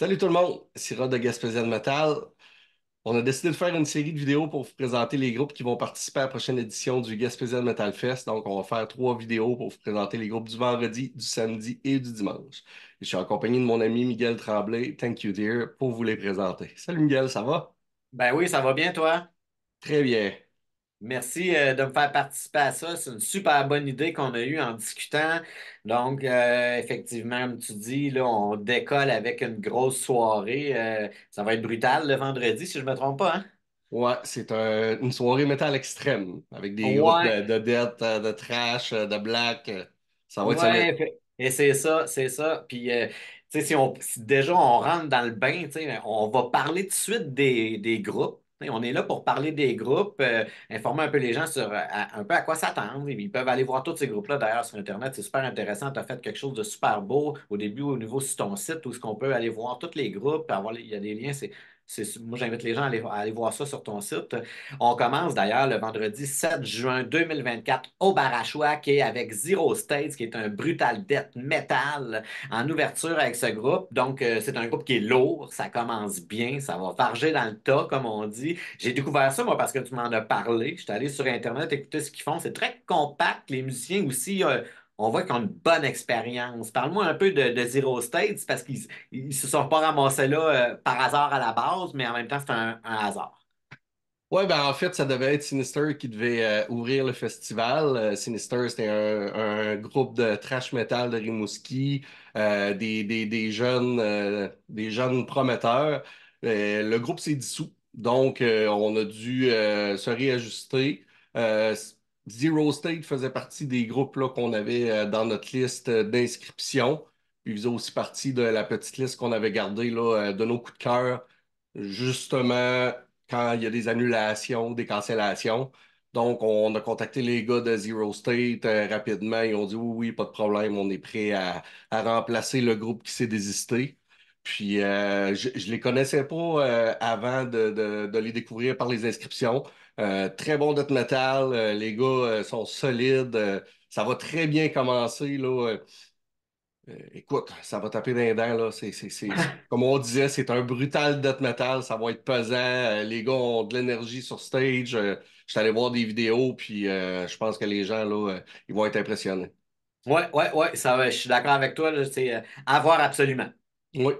Salut tout le monde, c'est Rod de Gaspésian Metal. On a décidé de faire une série de vidéos pour vous présenter les groupes qui vont participer à la prochaine édition du Gaspésian Metal Fest. Donc, on va faire trois vidéos pour vous présenter les groupes du vendredi, du samedi et du dimanche. Je suis en compagnie de mon ami Miguel Tremblay, Thank You Dear, pour vous les présenter. Salut Miguel, ça va? Ben oui, ça va bien, toi? Très bien. Merci euh, de me faire participer à ça. C'est une super bonne idée qu'on a eue en discutant. Donc, euh, effectivement, tu dis, là, on décolle avec une grosse soirée. Euh, ça va être brutal le vendredi, si je ne me trompe pas. Hein? Ouais, c'est une soirée métal extrême avec des groupes de, de de trash, de black. Ça va être Et c'est ça, c'est ça. Puis. si, on, si déjà on rentre dans le bain, on va parler de suite des groupes, on est là pour parler des groupes, euh, informer un peu les gens sur euh, un peu à quoi s'attendre. Ils peuvent aller voir tous ces groupes-là d'ailleurs sur Internet. C'est super intéressant. Tu as fait quelque chose de super beau au début au niveau de ton site où ce qu'on peut aller voir tous les groupes, avoir, il y a des liens, c'est moi, j'invite les gens à aller, voir ça sur ton site. On commence d'ailleurs le vendredi 7 juin 2024 au Barachois, qui est avec Zero States, qui est un brutal death metal en ouverture avec ce groupe. Donc, euh, c'est un groupe qui est lourd, ça commence bien, ça va farger dans le tas, comme on dit. J'ai découvert ça, moi, parce que tu m'en as parlé. Je suis allé sur Internet écouter ce qu'ils font. C'est très compact. Les musiciens aussi euh, on voit qu'ils ont une bonne expérience. Parle-moi un peu de, Zero States parce qu'ils ne se sont pas ramassés là euh, par hasard à la base, mais en même temps, c'est un, hasard. Oui, ben en fait, ça devait être Sinister qui devait euh, ouvrir le festival. Euh, Sinister, c'était un, groupe de trash metal de Rimouski, des, jeunes, des jeunes prometteurs. le groupe s'est dissous, donc on a dû se réajuster. Zero State faisait partie des groupes qu'on avait euh, dans notre liste euh, d'inscription. Ils faisaient aussi partie de la petite liste qu'on avait gardée euh, de nos coups de cœur, justement quand il y a des annulations, des cancellations. Donc, on a contacté les gars de Zero State rapidement. Ils ont dit oui, oui, pas de problème, on est prêt à, remplacer le groupe qui s'est désisté. Puis, je ne les connaissais pas avant de, les découvrir par les inscriptions. Euh, très bon death metal. Euh, les gars euh, sont solides. ça va très bien commencer. Là, écoute, ça va taper d'un les dents. Là. comme on disait, c'est un brutal death metal. Ça va être pesant. les gars ont de l'énergie sur stage. je suis allé voir des vidéos, puis je pense que les gens, là, ils vont être impressionnés. Oui, oui, oui. Je suis d'accord avec toi. C'est à voir absolument. Oui.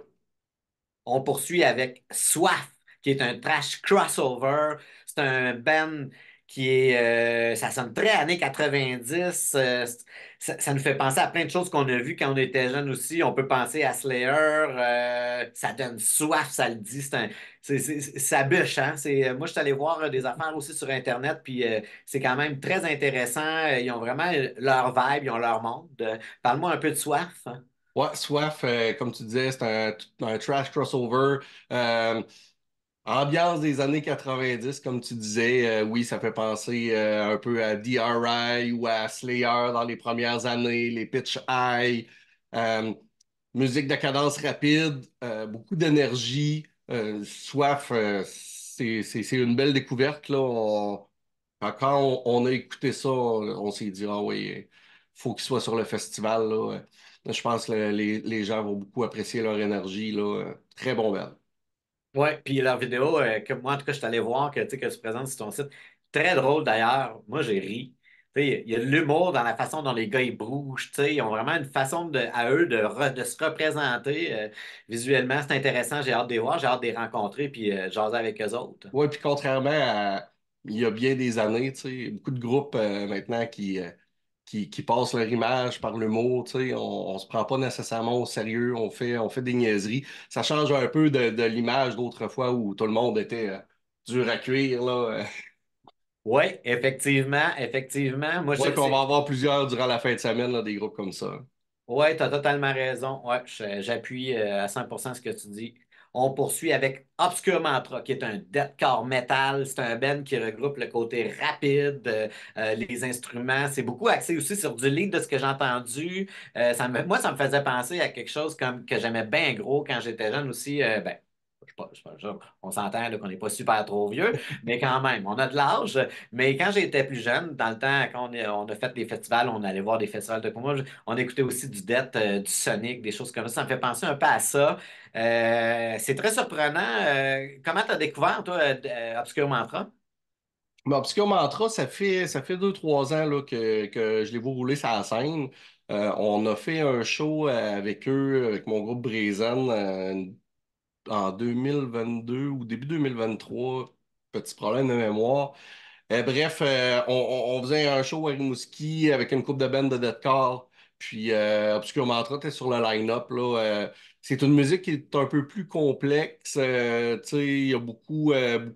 On poursuit avec Soif, qui est un trash crossover un band qui est. Euh, ça sonne très années 90. Euh, ça, nous fait penser à plein de choses qu'on a vues quand on était jeune aussi. On peut penser à Slayer. Euh, ça donne soif, ça le dit. C'est un, ça bûche. Hein? moi, je suis allé voir des affaires aussi sur Internet, puis c'est quand même très intéressant. Ils ont vraiment leur vibe, ils ont leur monde. Parle-moi un peu de soif. Hein. Ouais, soif, comme tu disais, c'est un, un, trash crossover. Ambiance des années 90, comme tu disais, euh, oui, ça fait penser euh, un peu à DRI ou à Slayer dans les premières années, les pitch high, euh, musique de cadence rapide, beaucoup d'énergie, soif, c'est une belle découverte. Là. Ben, quand on, a écouté ça, on, s'est dit, ah oui, faut qu'il soit sur le festival. Je pense que les, gens vont beaucoup apprécier leur énergie. Là. Très bon bel. Oui, puis leur vidéo, euh, que moi, en tout cas, je suis allé voir que, que tu présentes sur ton site. Très drôle d'ailleurs. Moi, j'ai ri. Tu sais, Il y a de l'humour dans la façon dont les gars ils bougent. Ils ont vraiment une façon à eux de, se représenter euh, visuellement. C'est intéressant. J'ai hâte de les voir, j'ai hâte de les rencontrer puis euh, jaser avec eux autres. Oui, puis contrairement à il y a bien des années, tu sais, beaucoup de groupes euh, maintenant qui qui, qui, passent leur image par le mot. On ne se prend pas nécessairement au sérieux, on fait, on fait des niaiseries. Ça change un peu de, l'image d'autrefois où tout le monde était euh, dur à cuire. Là. Euh. Oui, effectivement, effectivement. Moi, sais qu'on va avoir plusieurs durant la fin de semaine, des groupes comme ça. Oui, tu as totalement raison. j'appuie euh, à 100 ce que tu dis. On poursuit avec Obscure Mantra, qui est un deathcore metal. C'est un band qui regroupe le côté rapide, euh, euh, les instruments. C'est beaucoup axé aussi sur du lead de ce que j'ai entendu. Euh, ça moi, ça me faisait penser à quelque chose comme que j'aimais bien gros quand j'étais jeune aussi. Ben, on s'entend qu'on n'est pas super trop vieux, mais quand même, on a de l'âge. Mais quand j'étais plus jeune, dans le temps, quand on, a fait des festivals, on allait voir des festivals de moi, on écoutait aussi du Death, euh, du Sonic, des choses comme ça. Ça me fait penser un peu à ça. Euh, c'est très surprenant. Euh, comment tu as découvert, toi, Obscure Mantra? Ben, Obscur Mantra, ça fait, ça fait deux, trois ans là, que, je l'ai vois rouler sur la scène. on a fait un show avec eux, avec mon groupe Brazen, en 2022 ou début 2023, petit problème de mémoire. Euh, bref, euh, on, faisait un show à Rimouski avec une coupe de band de deathcore. Puis euh, Mantra était sur le line-up. Euh, c'est une musique qui est un peu plus complexe. il y a beaucoup,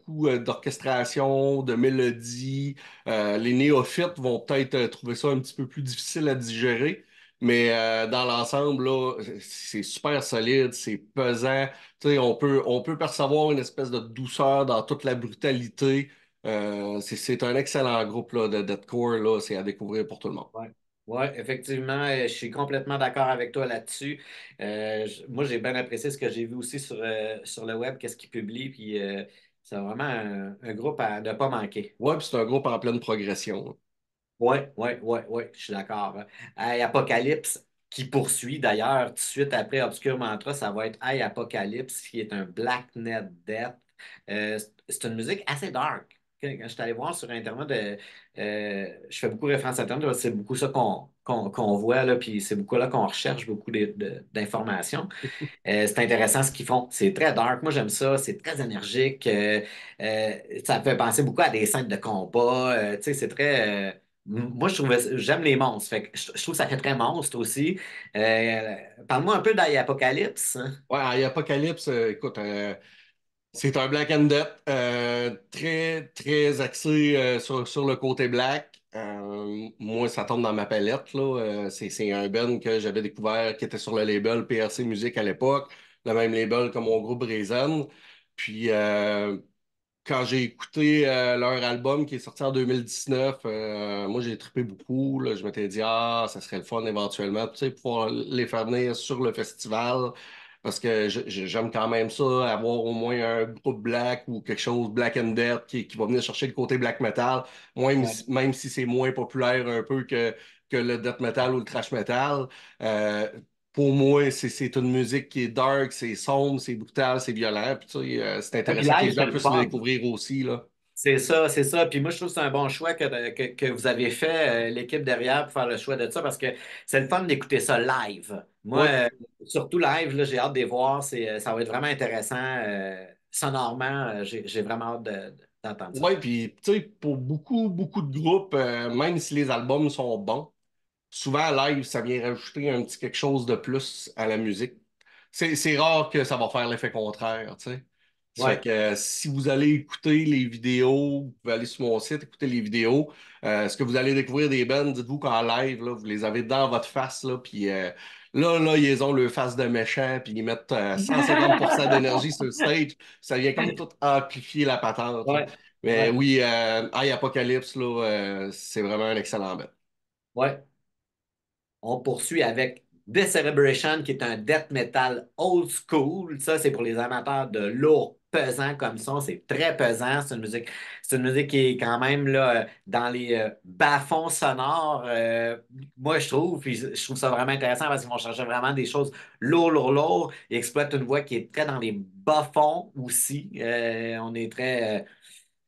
beaucoup d'orchestration, de mélodies. les néophytes vont peut-être trouver ça un petit peu plus difficile à digérer. Mais euh, dans l'ensemble, c'est super solide, c'est pesant. on peut, on peut percevoir une espèce de douceur dans toute la brutalité. Euh, c'est un excellent groupe là, de deathcore. C'est à découvrir pour tout le monde. Ouais. Oui, effectivement, euh, je suis complètement d'accord avec toi là-dessus. moi, j'ai bien apprécié ce que j'ai vu aussi sur, le web, qu'est-ce qu'ils publient, puis c'est vraiment un, groupe à ne pas manquer. Oui, c'est un groupe en pleine progression. Oui, oui, oui, oui, je suis d'accord. Hein. Apocalypse, qui poursuit d'ailleurs, tout de suite après Obscure Mantra, ça va être Hey Apocalypse, qui est un Black Net Death. Euh, c'est- une musique assez dark. Quand je suis allé voir sur Internet, euh, euh, je fais beaucoup référence à Internet, c'est beaucoup ça qu'on voit, là, puis c'est beaucoup là qu'on recherche beaucoup d'informations. c'est intéressant ce qu'ils font. C'est très dark. Moi, j'aime ça. C'est très énergique. ça me fait penser beaucoup à des scènes de combat. tu sais, c'est très. Moi, je j'aime les monstres. je, trouve que ça fait très monstre aussi. Euh, parle-moi un peu d'Apocalypse. Ouais, Apocalypse, euh, écoute, euh, c'est un black and death très, très axé sur, le côté black. moi, ça tombe dans ma palette. Là. C'est, c'est, un Ben que j'avais découvert qui était sur le label PRC Musique à l'époque, le même label que mon groupe Raison. Puis quand j'ai écouté euh, leur album qui est sorti en 2019, euh, moi j'ai trippé beaucoup. Je m'étais dit, ah, ça serait le fun éventuellement, tu sais, pouvoir les faire venir sur le festival. Parce que j'aime quand même ça, avoir au moins un groupe black ou quelque chose black and dead qui, va venir chercher le côté black metal, même, si, c'est moins populaire un peu que, le death metal ou le crash metal. Euh, pour moi, c'est une musique qui est dark, c'est sombre, c'est brutal, c'est violent. Euh, c'est intéressant que les gens puissent le découvrir aussi. C'est ça, c'est ça. Puis moi, je trouve que c'est un bon choix que, vous avez fait, euh, l'équipe derrière, pour faire le choix de ça, parce que c'est le fun d'écouter ça live. Moi, euh, surtout live, j'ai hâte de les voir. Ça va être vraiment intéressant. sonorement, j'ai vraiment hâte d'entendre ça. Oui, puis tu sais, pour beaucoup, beaucoup de groupes, même si les albums sont bons, souvent, live, ça vient rajouter un petit quelque chose de plus à la musique. C'est rare que ça va faire l'effet contraire, tu sais. Euh, si vous allez écouter les vidéos, vous pouvez aller sur mon site, écouter les vidéos. Euh, est ce que vous allez découvrir des bands, dites-vous qu'en live, là, vous les avez dans votre face, là, puis euh, là, là, ils ont le face de méchant, puis ils mettent 150 d'énergie sur le stage. Ça vient comme tout amplifier la patente. Mais oui, oui, Apocalypse, là, c'est vraiment un excellent band. Ouais, on poursuit avec The Celebration, qui est un death metal old school. Ça, c'est pour les amateurs de lourd pesant comme ça. C'est très pesant. C'est une musique, une musique qui est quand même là, dans les euh, bas-fonds sonores. Euh, moi, je trouve, je trouve ça vraiment intéressant parce qu'ils vont chercher vraiment des choses lourds, lourds, lourds. Ils exploitent une voix qui est très dans les bas-fonds aussi. Euh, on est très.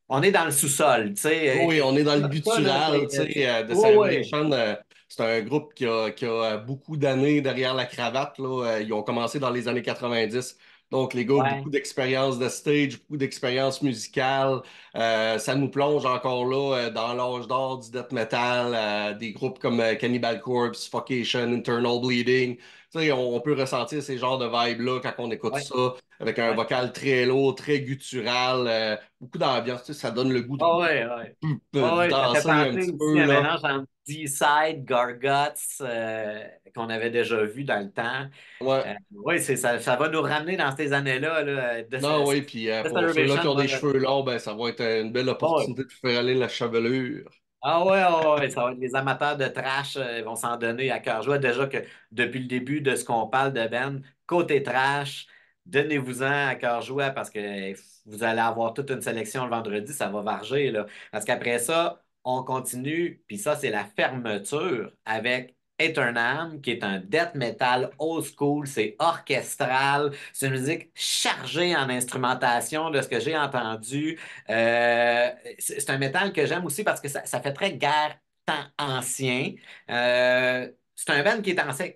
on est dans le sous-sol, tu sais. Oui, on est dans le butural, tu sais, de c'est un groupe qui a, euh, beaucoup d'années derrière la cravate. Euh, ils ont commencé dans les années 90. Donc, les gars, beaucoup d'expérience de stage, beaucoup d'expérience musicale. Euh, ça nous plonge encore là dans l'âge d'or du death metal, des groupes comme Cannibal Corpse, Focation, Internal Bleeding. on, peut ressentir ces genres de vibes-là quand on écoute ça, avec un vocal très lourd, très guttural, beaucoup d'ambiance. Ça donne le goût de ah ah danser un petit peu. D-Side, Gargots, euh, qu'on avait déjà vu dans le temps. Ouais. Euh, oui, ça, ça, va nous ramener dans ces années-là. Là, non, oui, puis euh, ceux-là qui ont des cheveux longs, ben, ça va être une belle opportunité de faire aller la chevelure. Ah ouais, les amateurs de trash vont s'en donner à cœur joie. Déjà que depuis le début de ce qu'on parle de Ben, côté trash, donnez-vous-en à cœur joie parce que vous allez avoir toute une sélection le vendredi, ça va varger. Là. Parce qu'après ça, on continue, puis ça, c'est la fermeture avec Eternam, qui est un death metal old school, c'est orchestral, c'est une musique chargée en instrumentation de ce que j'ai entendu. Euh, c'est un métal que j'aime aussi parce que ça, fait très guerre temps ancien. Euh, c'est un band qui est ancien,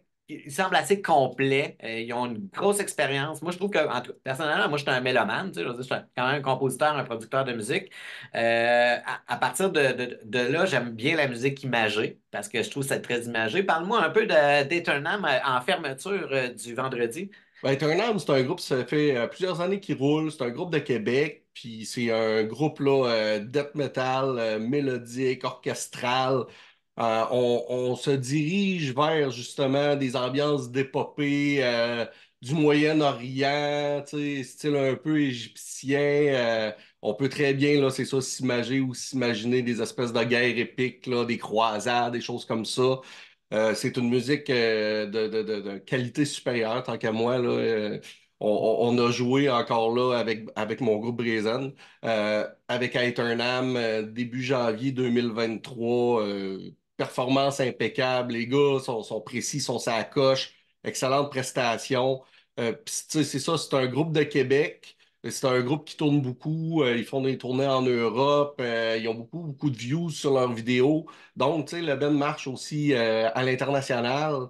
il semble assez complet. Euh, ils ont une grosse expérience. Moi, je trouve que, en tout, personnellement, moi, je suis un mélomane. je, suis quand même un compositeur, un producteur de musique. Euh, à, partir de, là, j'aime bien la musique imagée parce que je trouve ça très imagé. Parle-moi un peu d'Eternam euh, en fermeture du vendredi. Eternam, ben, c'est un groupe, ça fait plusieurs années qu'il roule. C'est un groupe de Québec. Puis c'est un groupe là, death metal, mélodique, orchestral. Euh, on, se dirige vers justement des ambiances d'épopée euh, du Moyen-Orient, style un peu égyptien. Euh, on peut très bien, c'est ça, s'imager ou s'imaginer des espèces de guerres épiques, là, des croisades, des choses comme ça. c'est une musique de, qualité supérieure, tant qu'à moi. Là, on, a joué encore là avec, avec mon groupe Brazen, avec Aeternam, début janvier 2023 performance impeccable. Les gars sont, précis, sont sa coche. Excellente prestation. Euh, c'est ça, c'est un groupe de Québec. C'est un groupe qui tourne beaucoup. Euh, ils font des tournées en Europe. Euh, ils ont beaucoup, beaucoup de views sur leurs vidéos. Donc, tu sais, le Ben marche aussi à l'international.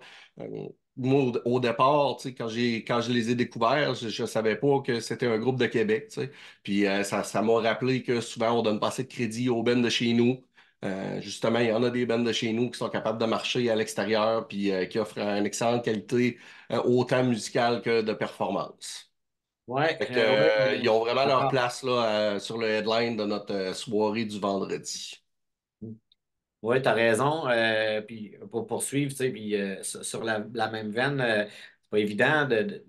moi, au, départ, quand, je les ai découverts, je ne savais pas que c'était un groupe de Québec. Puis ça m'a rappelé que souvent, on donne pas assez de crédit aux Ben de chez nous. Euh, justement, il y en a des bandes de chez nous qui sont capables de marcher à l'extérieur puis euh, qui offrent une excellente qualité, euh, autant musicale que de performance. Ouais, ils ont vraiment leur ah. place là, sur le headline de notre soirée du vendredi. Mm. Oui, tu as raison. puis pour poursuivre, puis, sur la, même veine, c'est pas évident de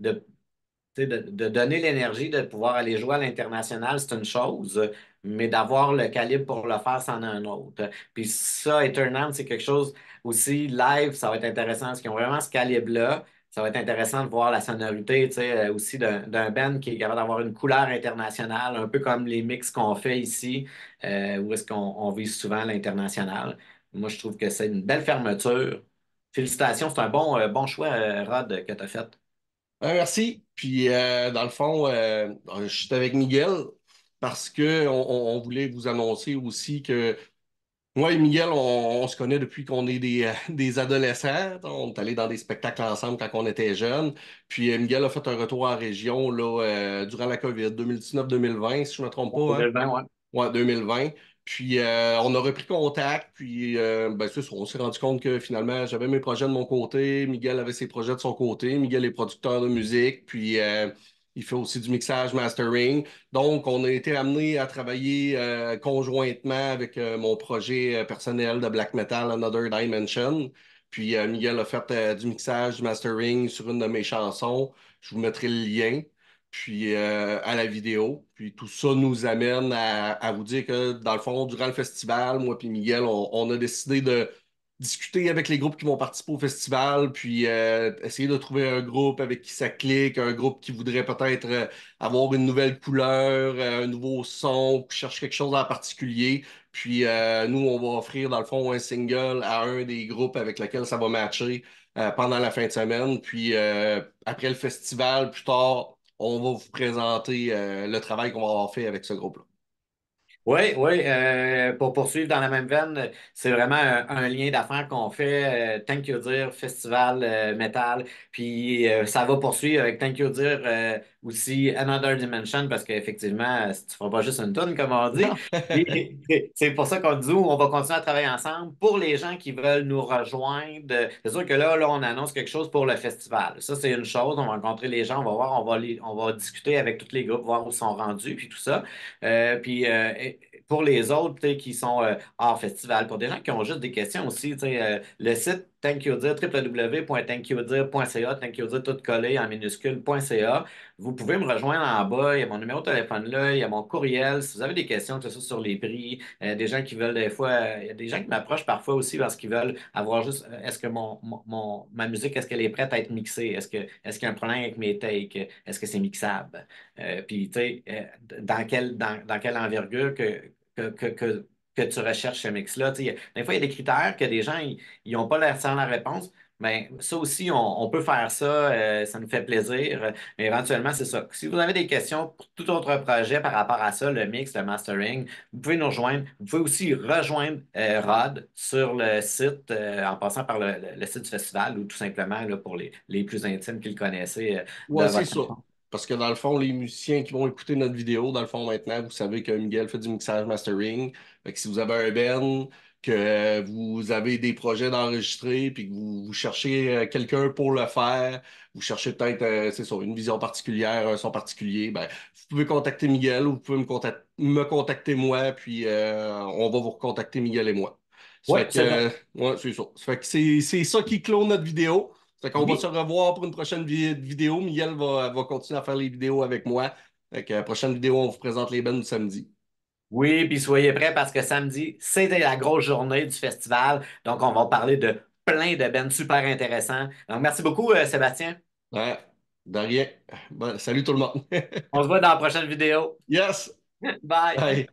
de, donner l'énergie de pouvoir aller jouer à l'international, c'est une chose, mais d'avoir le calibre pour le faire, c'en est un autre. Puis ça, Eternam, c'est quelque chose aussi live, ça va être intéressant parce qu'ils ont vraiment ce calibre-là. Ça va être intéressant de voir la sonorité euh, aussi d'un band qui est capable d'avoir une couleur internationale, un peu comme les mix qu'on fait ici, euh, où est-ce qu'on vise souvent l'international. Moi, je trouve que c'est une belle fermeture. Félicitations, c'est un bon, euh, bon choix, Rod, que tu as fait. Ben, merci. Puis, euh, dans le fond, euh, je suis avec Miguel parce qu'on on voulait vous annoncer aussi que moi et Miguel, on, se connaît depuis qu'on est des, euh, adolescents. On est allé dans des spectacles ensemble quand on était jeunes. Puis, Miguel a fait un retour en région là, durant la COVID 2019-2020, si je ne me trompe pas. 2020, oui. Oui, 2020. Puis euh, on a repris contact, puis euh, ben, on s'est rendu compte que finalement, j'avais mes projets de mon côté, Miguel avait ses projets de son côté, Miguel est producteur de musique, puis euh, il fait aussi du mixage, mastering. Donc, on a été amené à travailler conjointement avec mon projet personnel de black metal, Another Dimension. Puis Miguel a fait du mixage, mastering sur une de mes chansons. Je vous mettrai le lien puis euh, à la vidéo. Puis tout ça nous amène à, vous dire que, dans le fond, durant le festival, moi et Miguel, on, a décidé de discuter avec les groupes qui vont participer au festival, puis euh, essayer de trouver un groupe avec qui ça clique, un groupe qui voudrait peut-être euh, avoir une nouvelle couleur, un nouveau son, qui cherche quelque chose en particulier. Puis nous, on va offrir, dans le fond, un single à un des groupes avec lequel ça va matcher pendant la fin de semaine. Puis après le festival, plus tard, on va vous présenter euh, le travail qu'on va avoir fait avec ce groupe-là. Oui, oui. Euh, pour poursuivre dans la même veine, c'est vraiment euh, un, lien d'affaires qu'on fait. Thank You Dire, Festival Metal. Puis ça va poursuivre avec Thank You Dire aussi Another Dimension, parce qu'effectivement, tu ne feras pas juste une tonne, comme on dit. c'est pour ça qu'on dit on va continuer à travailler ensemble pour les gens qui veulent nous rejoindre. C'est sûr que là, là, on annonce quelque chose pour le festival. Ça, c'est une chose. On va rencontrer les gens, on va voir, on va, on va discuter avec tous les groupes, voir où ils sont rendus, puis tout ça. Euh, puis. Euh, pour les autres qui sont euh, hors festival, pour des gens qui ont juste des questions aussi, le site thank you Thankyoudir tout collé en minuscule.ca. Vous pouvez me rejoindre en bas, il y a mon numéro de téléphone là, il y a mon courriel. Si vous avez des questions, sur les prix, euh, des gens qui veulent des fois, il y a des gens qui m'approchent parfois aussi parce qu'ils veulent avoir juste, euh, est-ce que mon, ma musique, est-ce qu'elle est prête à être mixée? Est-ce que est-ce qu'il y a un problème avec mes takes? Est-ce que c'est mixable? Euh, puis, tu sais, dans, dans, quelle envergure que, que que tu recherches ce mix-là. Des fois, il y a des critères que des gens, ils n'ont pas l'air sans la réponse. Mais ça aussi, on, peut faire ça, euh, ça nous fait plaisir. Mais éventuellement, c'est ça. Si vous avez des questions pour tout autre projet par rapport à ça, le mix, le mastering, vous pouvez nous rejoindre. Vous pouvez aussi rejoindre euh, Rod sur le site, euh, en passant par le, site du festival ou tout simplement pour les, les plus intimes qui le connaissaient. Oui, c'est ça. Parce que dans le fond, les musiciens qui vont écouter notre vidéo, dans le fond, maintenant, vous savez que Miguel fait du mixage mastering. Fait que si vous avez un Ben, que vous avez des projets d'enregistrer, puis que vous, cherchez euh, quelqu'un pour le faire, vous cherchez peut-être euh, c'est ça, une vision particulière, un son particulier, ben, vous pouvez contacter Miguel ou vous pouvez me, contacter, moi, puis euh, on va vous recontacter Miguel et moi. ouais, c'est ça. ouais, ça. c'est ça qui clôt notre vidéo. On va se revoir pour une prochaine vidéo. Miguel va, continuer à faire les vidéos avec moi. Euh, prochaine vidéo, on vous présente les bennes du samedi. Oui, puis soyez prêts parce que samedi, c'était la grosse journée du festival. Donc, on va parler de plein de bennes super intéressants. Donc, merci beaucoup, euh, Sébastien. Ouais, de rien. salut tout le monde. on se voit dans la prochaine vidéo. Yes. Bye.